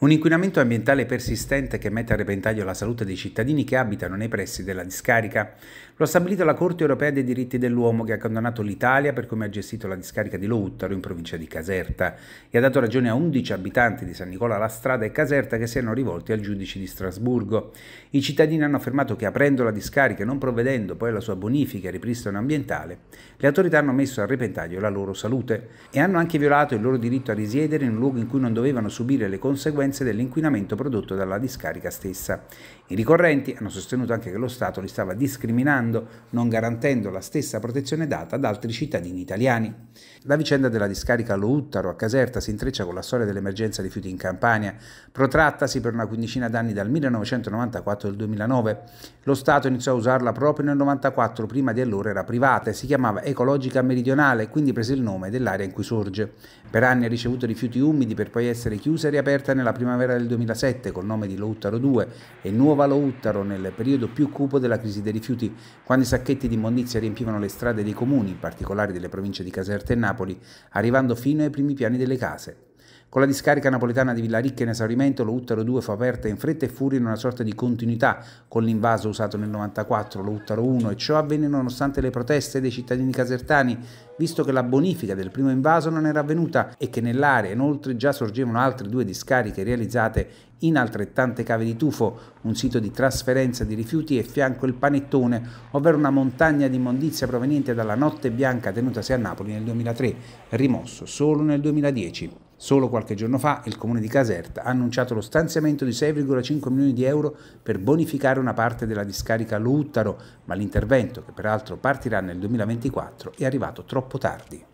Un inquinamento ambientale persistente che mette a repentaglio la salute dei cittadini che abitano nei pressi della discarica. Lo ha stabilito la Corte europea dei diritti dell'uomo che ha condannato l'Italia per come ha gestito la discarica di Louttaro in provincia di Caserta e ha dato ragione a 11 abitanti di San Nicola la Strada e Caserta che si erano rivolti al giudice di Strasburgo. I cittadini hanno affermato che aprendo la discarica e non provvedendo poi alla sua bonifica e ripristino ambientale, le autorità hanno messo a repentaglio la loro salute e hanno anche violato il loro diritto a risiedere in un luogo in cui non dovevano subire le conseguenze conseguenze dell'inquinamento prodotto dalla discarica stessa. I ricorrenti hanno sostenuto anche che lo Stato li stava discriminando, non garantendo la stessa protezione data ad altri cittadini italiani. La vicenda della discarica Louttaro a Caserta si intreccia con la storia dell'emergenza rifiuti in Campania, protrattasi per una quindicina d'anni dal 1994 al 2009. Lo Stato iniziò a usarla proprio nel 1994, prima di allora era privata e si chiamava Ecologica Meridionale, quindi prese il nome dell'area in cui sorge. Per anni ha ricevuto rifiuti umidi per poi essere chiusa e riaperta nella primavera del 2007 col nome di Leuttaro 2 e Nuova Leuttaro nel periodo più cupo della crisi dei rifiuti, quando i sacchetti di immondizia riempivano le strade dei comuni, in particolare delle province di Caserta e Napoli, arrivando fino ai primi piani delle case. Con la discarica napoletana di Villaricca in esaurimento, lo 2 fu aperta in fretta e furia in una sorta di continuità con l'invaso usato nel 94, lo 1, e ciò avvenne nonostante le proteste dei cittadini casertani, visto che la bonifica del primo invaso non era avvenuta e che nell'area inoltre già sorgevano altre due discariche realizzate in altrettante cave di tufo, un sito di trasferenza di rifiuti e fianco il panettone, ovvero una montagna di immondizia proveniente dalla notte bianca tenutasi a Napoli nel 2003, rimosso solo nel 2010. Solo qualche giorno fa il comune di Caserta ha annunciato lo stanziamento di 6,5 milioni di euro per bonificare una parte della discarica Luttaro, ma l'intervento, che peraltro partirà nel 2024, è arrivato troppo tardi.